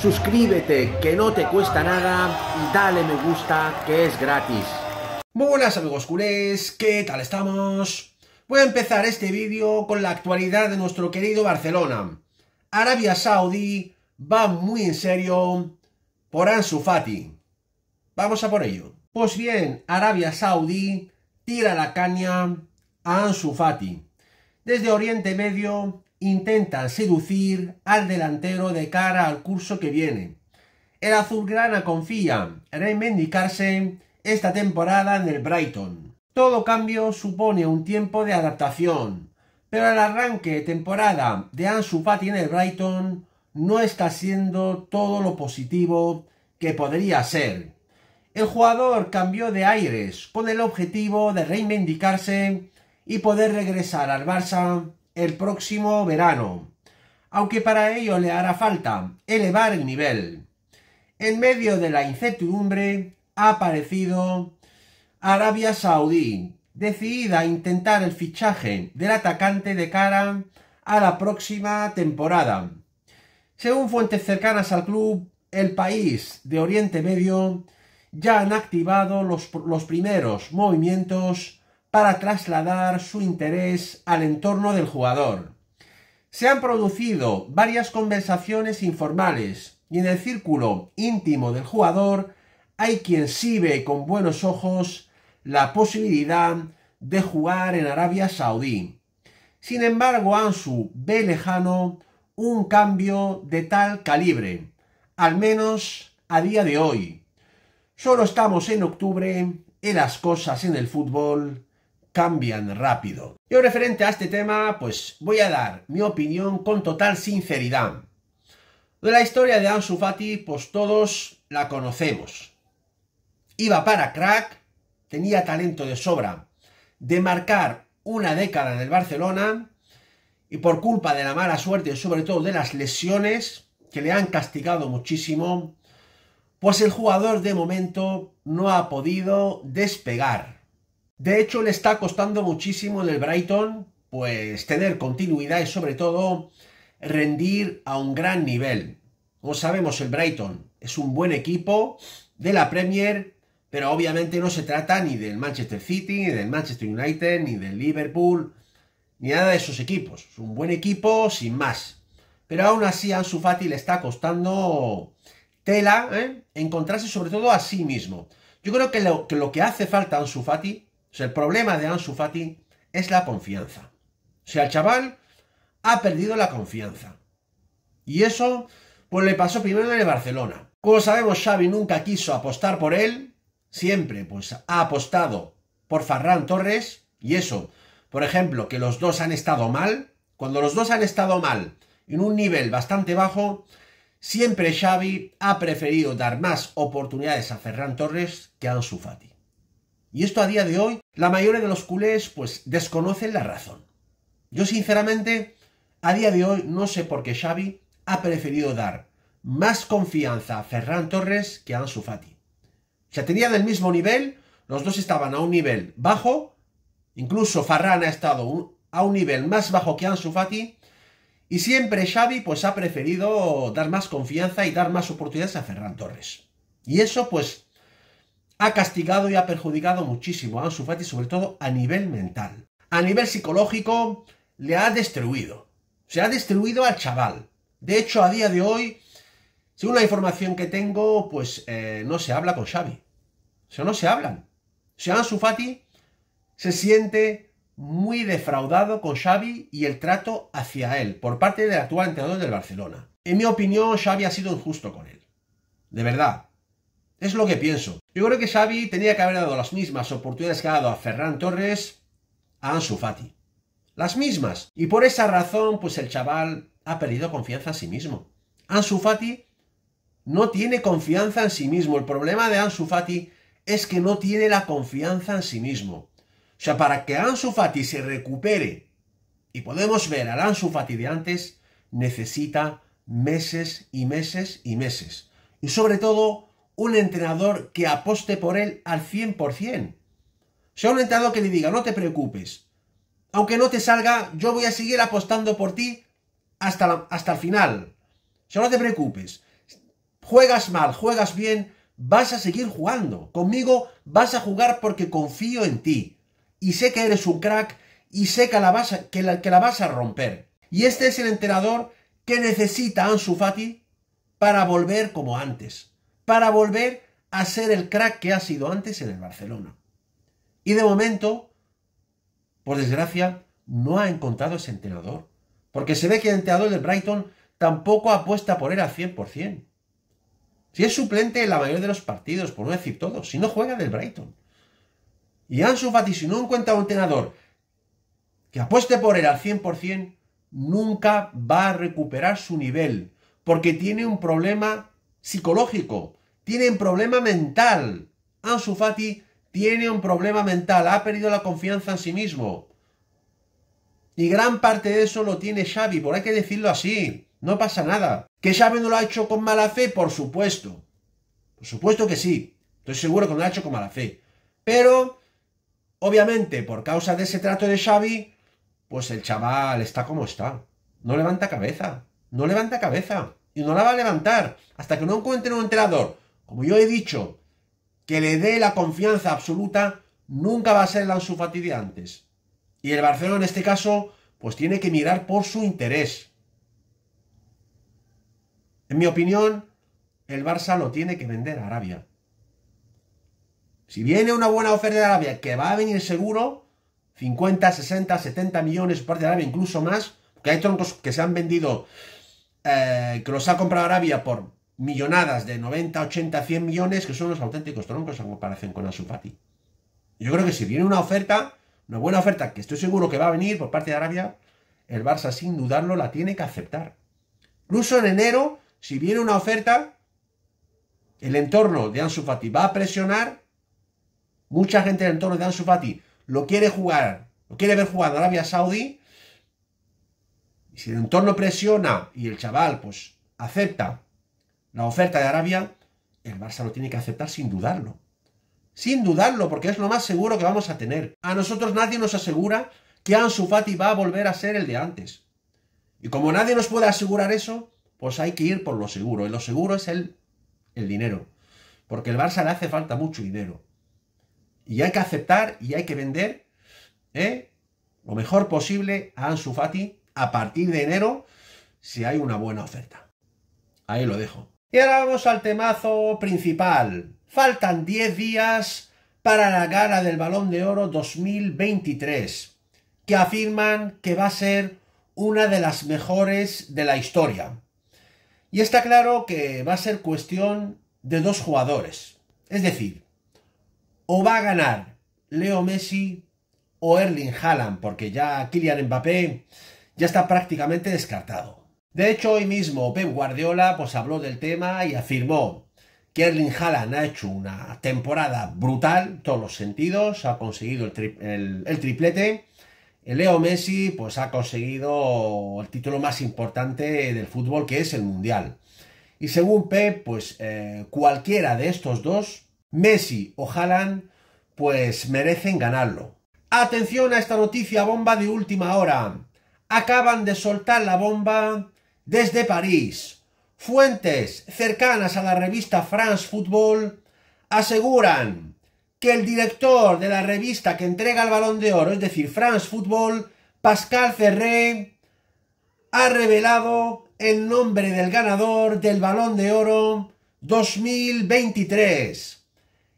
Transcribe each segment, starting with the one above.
suscríbete que no te cuesta nada y dale me gusta que es gratis. Muy buenas amigos culés, ¿qué tal estamos? Voy a empezar este vídeo con la actualidad de nuestro querido Barcelona. Arabia Saudí va muy en serio por Ansu Fati. Vamos a por ello. Pues bien, Arabia Saudí tira la caña a Ansu Fati. Desde Oriente Medio Intentan seducir al delantero de cara al curso que viene. El azulgrana confía en reivindicarse esta temporada en el Brighton. Todo cambio supone un tiempo de adaptación, pero el arranque de temporada de Ansu Fati en el Brighton no está siendo todo lo positivo que podría ser. El jugador cambió de aires con el objetivo de reivindicarse y poder regresar al Barça el próximo verano, aunque para ello le hará falta elevar el nivel. En medio de la incertidumbre ha aparecido Arabia Saudí, decidida a intentar el fichaje del atacante de cara a la próxima temporada. Según fuentes cercanas al club, el país de Oriente Medio ya han activado los, los primeros movimientos para trasladar su interés al entorno del jugador. Se han producido varias conversaciones informales y en el círculo íntimo del jugador hay quien sí ve con buenos ojos la posibilidad de jugar en Arabia Saudí. Sin embargo, Ansu ve lejano un cambio de tal calibre, al menos a día de hoy. Solo estamos en octubre y las cosas en el fútbol cambian rápido. Yo referente a este tema, pues voy a dar mi opinión con total sinceridad. De la historia de Ansu Fati, pues todos la conocemos. Iba para crack, tenía talento de sobra de marcar una década en el Barcelona y por culpa de la mala suerte y sobre todo de las lesiones que le han castigado muchísimo, pues el jugador de momento no ha podido despegar. De hecho, le está costando muchísimo en el Brighton, pues tener continuidad y sobre todo rendir a un gran nivel. Como sabemos, el Brighton es un buen equipo de la Premier, pero obviamente no se trata ni del Manchester City, ni del Manchester United, ni del Liverpool, ni nada de esos equipos. Es un buen equipo sin más. Pero aún así, a Ansu Fati le está costando tela ¿eh? encontrarse sobre todo a sí mismo. Yo creo que lo que, lo que hace falta a Ansu Fati o el problema de Ansu Fati es la confianza. O sea, el chaval ha perdido la confianza. Y eso, pues le pasó primero en el Barcelona. Como sabemos, Xavi nunca quiso apostar por él. Siempre, pues, ha apostado por Ferran Torres. Y eso, por ejemplo, que los dos han estado mal. Cuando los dos han estado mal, en un nivel bastante bajo, siempre Xavi ha preferido dar más oportunidades a Ferran Torres que a Ansu Fati. Y esto a día de hoy, la mayoría de los culés pues desconocen la razón. Yo sinceramente, a día de hoy no sé por qué Xavi ha preferido dar más confianza a Ferran Torres que a Ansu Fati. Se tenían el mismo nivel, los dos estaban a un nivel bajo, incluso Ferran ha estado a un nivel más bajo que Ansu Fati, y siempre Xavi pues ha preferido dar más confianza y dar más oportunidades a Ferran Torres. Y eso pues ha castigado y ha perjudicado muchísimo a Ansu sobre todo a nivel mental. A nivel psicológico, le ha destruido. Se ha destruido al chaval. De hecho, a día de hoy, según la información que tengo, pues eh, no se habla con Xavi. O sea, no se hablan. Se sea, se siente muy defraudado con Xavi y el trato hacia él por parte del actual entrenador del Barcelona. En mi opinión, Xavi ha sido injusto con él. De verdad. Es lo que pienso. Yo creo que Xavi tenía que haber dado las mismas oportunidades que ha dado a Ferran Torres a Ansu Fati. Las mismas. Y por esa razón, pues el chaval ha perdido confianza en sí mismo. Ansu Fati no tiene confianza en sí mismo. El problema de Ansu Fati es que no tiene la confianza en sí mismo. O sea, para que Ansu Fati se recupere y podemos ver al Ansu Fati de antes, necesita meses y meses y meses. Y sobre todo, un entrenador que aposte por él al 100%. sea, un entrenador que le diga, no te preocupes, aunque no te salga, yo voy a seguir apostando por ti hasta, hasta el final. O no te preocupes. Juegas mal, juegas bien, vas a seguir jugando. Conmigo vas a jugar porque confío en ti. Y sé que eres un crack y sé que la vas a, que la vas a romper. Y este es el entrenador que necesita Ansu Fati para volver como antes para volver a ser el crack que ha sido antes en el Barcelona. Y de momento, por desgracia, no ha encontrado ese entrenador. Porque se ve que el entrenador del Brighton tampoco apuesta por él al 100%. Si es suplente en la mayoría de los partidos, por no decir todos, si no juega del Brighton. Y Ansu Fati, si no encuentra un entrenador que apueste por él al 100%, nunca va a recuperar su nivel, porque tiene un problema psicológico, tienen problema mental. Ansu Fati tiene un problema mental, ha perdido la confianza en sí mismo. Y gran parte de eso lo tiene Xavi, por hay que decirlo así. No pasa nada. ¿Que Xavi no lo ha hecho con mala fe? Por supuesto. Por supuesto que sí. Estoy seguro que no lo ha hecho con mala fe. Pero, obviamente, por causa de ese trato de Xavi, pues el chaval está como está. No levanta cabeza. No levanta cabeza y no la va a levantar hasta que no encuentre un entrenador, como yo he dicho, que le dé la confianza absoluta, nunca va a ser la en de antes. Y el Barcelona en este caso, pues tiene que mirar por su interés. En mi opinión, el Barça lo tiene que vender a Arabia. Si viene una buena oferta de Arabia, que va a venir seguro, 50, 60, 70 millones por parte de Arabia, incluso más, que hay troncos que se han vendido eh, que los ha comprado Arabia por millonadas de 90, 80, 100 millones, que son los auténticos troncos como parecen con Ansu Yo creo que si viene una oferta, una buena oferta, que estoy seguro que va a venir por parte de Arabia, el Barça sin dudarlo la tiene que aceptar. Incluso en enero, si viene una oferta, el entorno de Ansu Fati va a presionar, mucha gente del entorno de Ansu Fati lo quiere jugar, lo quiere ver jugando Arabia Saudí, y si el entorno presiona y el chaval pues acepta la oferta de Arabia, el Barça lo tiene que aceptar sin dudarlo. Sin dudarlo, porque es lo más seguro que vamos a tener. A nosotros nadie nos asegura que Ansu Fati va a volver a ser el de antes. Y como nadie nos puede asegurar eso, pues hay que ir por lo seguro. Y lo seguro es el, el dinero. Porque el Barça le hace falta mucho dinero. Y hay que aceptar y hay que vender ¿eh? lo mejor posible a Ansu Fati a partir de enero si hay una buena oferta. Ahí lo dejo. Y ahora vamos al temazo principal. Faltan 10 días para la gala del Balón de Oro 2023, que afirman que va a ser una de las mejores de la historia. Y está claro que va a ser cuestión de dos jugadores. Es decir, o va a ganar Leo Messi o Erling Haaland, porque ya Kylian Mbappé ya está prácticamente descartado. De hecho, hoy mismo Pep Guardiola pues, habló del tema y afirmó que Erling Haaland ha hecho una temporada brutal en todos los sentidos, ha conseguido el, triplete, Leo Messi pues, ha conseguido el título más importante del fútbol que es el Mundial. Y según Pep, pues eh, cualquiera de estos dos, Messi o Haaland, pues merecen ganarlo. Atención a esta noticia bomba de última hora acaban de soltar la bomba desde París. Fuentes cercanas a la revista France Football aseguran que el director de la revista que entrega el balón de oro, es decir, France Football, Pascal Ferré, ha revelado el nombre del ganador del balón de oro 2023.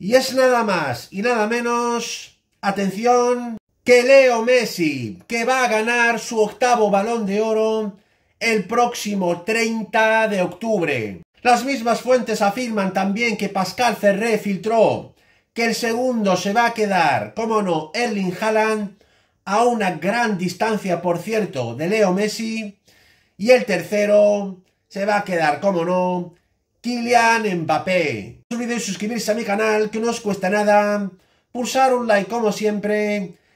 Y es nada más y nada menos, atención, que Leo Messi, que va a ganar su octavo balón de oro el próximo 30 de octubre. Las mismas fuentes afirman también que Pascal Ferré filtró que el segundo se va a quedar, como no, Erling Haaland, a una gran distancia, por cierto, de Leo Messi. Y el tercero se va a quedar, como no, Kylian Mbappé. No olvidéis suscribirse a mi canal, que no os cuesta nada. Pulsar un like, como siempre